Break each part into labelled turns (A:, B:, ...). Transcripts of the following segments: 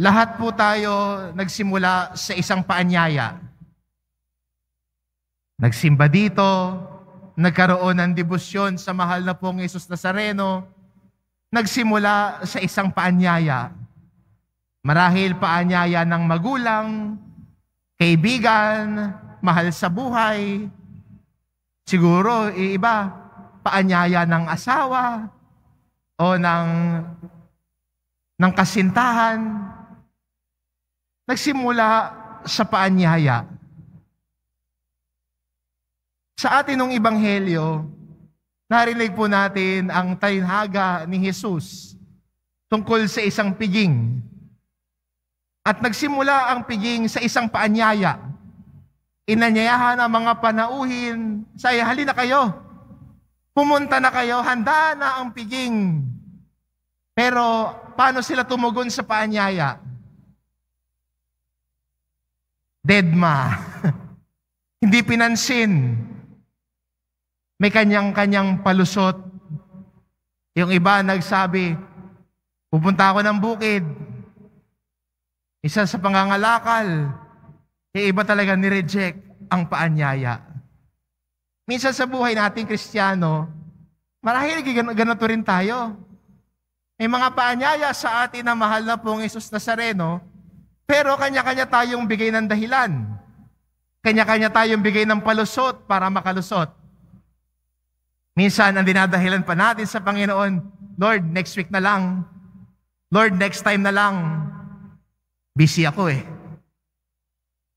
A: Lahat po tayo nagsimula sa isang paanyaya. Nagsimba dito, nagkaroon ng debosyon sa mahal na pong Yesus Nazareno, nagsimula sa isang paanyaya. Marahil paanyaya ng magulang, kaibigan, mahal sa buhay, siguro iba, paanyaya ng asawa o ng ng kasintahan, nagsimula sa paanyaya. Sa atin ng Ibanghelyo, narinig po natin ang tainhaga ni Jesus tungkol sa isang piging. At nagsimula ang piging sa isang paanyaya. Inanyayahan ang mga panauhin, say, halina kayo. Pumunta na kayo, handa na ang piging. Pero paano sila tumugon sa paanyaya? Dedma. Hindi pinansin. May kanyang-kanyang palusot. Yung iba nagsabi, pupunta ako ng bukid. Isa sa pangangalakal. Yung iba talaga nireject ang paanyaya. Minsan sa buhay nating Kristiyano, marahil ganito rin tayo. May mga paanyaya sa atin na mahal na pong Isus Nazareno pero kanya-kanya tayong bigay ng dahilan. Kanya-kanya tayong bigay ng palusot para makalusot. Minsan, ang dinadahilan pa natin sa Panginoon, Lord, next week na lang. Lord, next time na lang. Busy ako eh.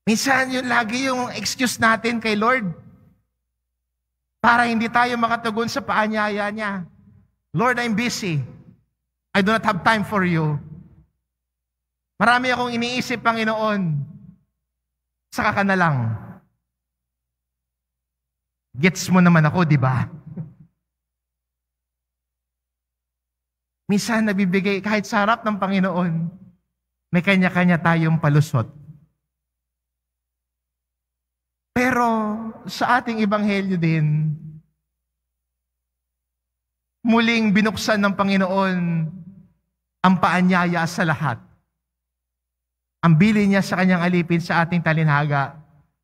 A: Minsan, yun lagi yung excuse natin kay Lord para hindi tayo makatugon sa paanyaya niya. Lord, I'm busy. I do not have time for you. Marami akong iniisip, Panginoon. Saka ka lang. Gets mo naman ako, di ba? Minsan nabibigay, kahit sa harap ng Panginoon, may kanya-kanya tayong palusot. Pero sa ating ebanghelyo din, muling binuksan ng Panginoon ang paanyaya sa lahat. Ang bili niya sa kanyang alipin sa ating talinhaga.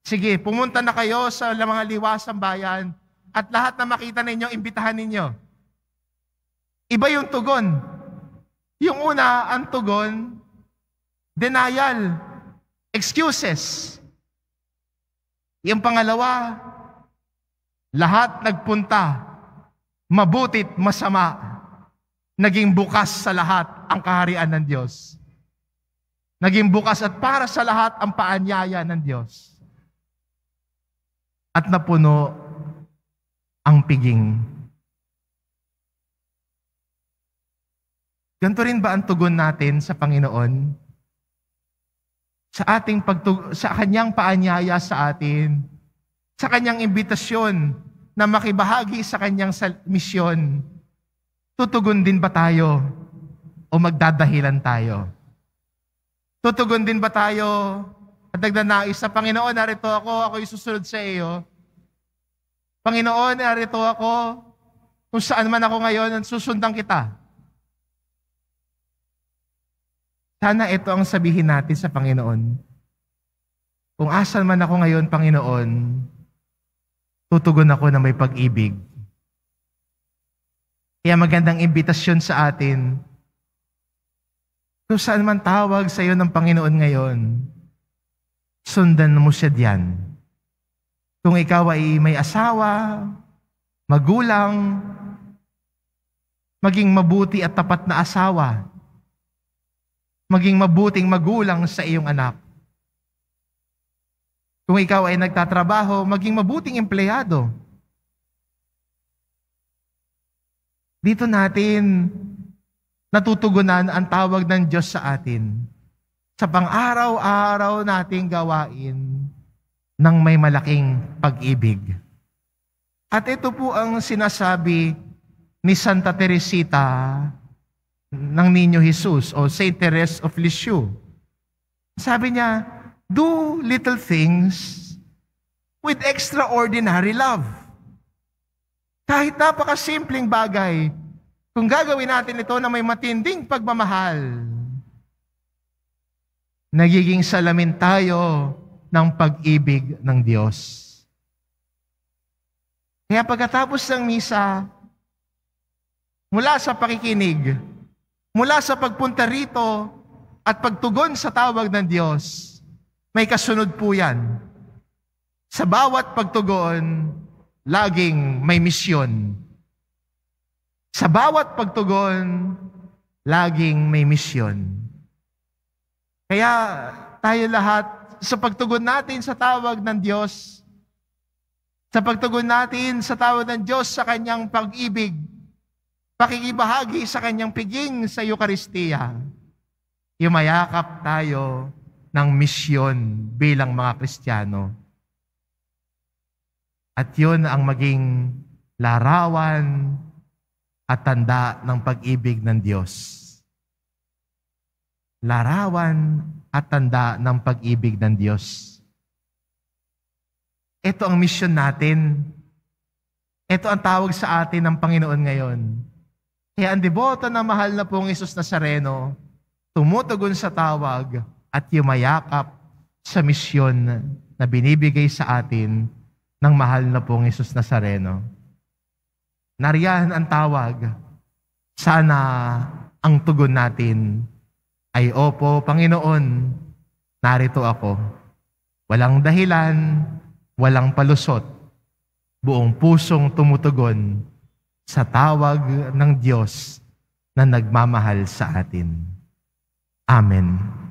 A: Sige, pumunta na kayo sa mga liwasang bayan at lahat na makita ninyo, imbitahan ninyo. Iba yung tugon. Yung una, ang tugon, denial, excuses. Yung pangalawa, lahat nagpunta, mabutit, masama, naging bukas sa lahat ang kaharian ng Diyos. Naging bukas at para sa lahat ang paanyaya ng Diyos. At napuno ang piging. Ganto rin ba ang tugon natin sa Panginoon? Sa ating pagtug- sa kanyang paanyaya sa atin, sa kanyang imbitasyon na makibahagi sa kanyang sal- misyon, tutugon din ba tayo o magdadahilan tayo? Tutugon din ba tayo at nagdanais sa Panginoon, narito ako, ako'y susunod sa iyo. Panginoon, narito ako, kung saan man ako ngayon, susundan kita. Sana ito ang sabihin natin sa Panginoon. Kung asan man ako ngayon, Panginoon, tutugon ako na may pag-ibig. Kaya magandang imbitasyon sa atin kung saan man tawag sa iyo ng Panginoon ngayon, sundan mo siya diyan. Kung ikaw ay may asawa, magulang, maging mabuti at tapat na asawa, maging mabuting magulang sa iyong anak. Kung ikaw ay nagtatrabaho, maging mabuting empleyado. Dito natin natutugunan ang tawag ng Diyos sa atin sa pang-araw-araw nating gawain ng may malaking pag-ibig. At ito po ang sinasabi ni Santa Teresita ng Ninyo Jesus o Saint Therese of Lisieux. Sabi niya, do little things with extraordinary love. Kahit napakasimpleng bagay, kung gagawin natin ito na may matinding pagmamahal, nagiging salamin tayo ng pag-ibig ng Diyos. Kaya pagkatapos ng misa, mula sa pakikinig, mula sa pagpunta rito at pagtugon sa tawag ng Diyos, may kasunod po yan. Sa bawat pagtugon, laging may misyon sa bawat pagtugon, laging may misyon. Kaya tayo lahat, sa pagtugon natin sa tawag ng Diyos, sa pagtugon natin sa tawag ng Diyos sa Kanyang pag-ibig, pakikibahagi sa Kanyang piging sa Eukaristiya, yumayakap tayo ng misyon bilang mga Kristiyano. At yun ang maging larawan at tanda ng pag-ibig ng Diyos. Larawan at tanda ng pag-ibig ng Diyos. Ito ang misyon natin. Ito ang tawag sa atin ng Panginoon ngayon. Kaya ang deboto na mahal na pong Isus Nazareno, tumutugon sa tawag at yumayakap sa misyon na binibigay sa atin ng mahal na pong Isus Nazareno. Nariyan ang tawag. Sana ang tugon natin ay, Opo, Panginoon, narito ako. Walang dahilan, walang palusot, buong pusong tumutugon sa tawag ng Diyos na nagmamahal sa atin. Amen.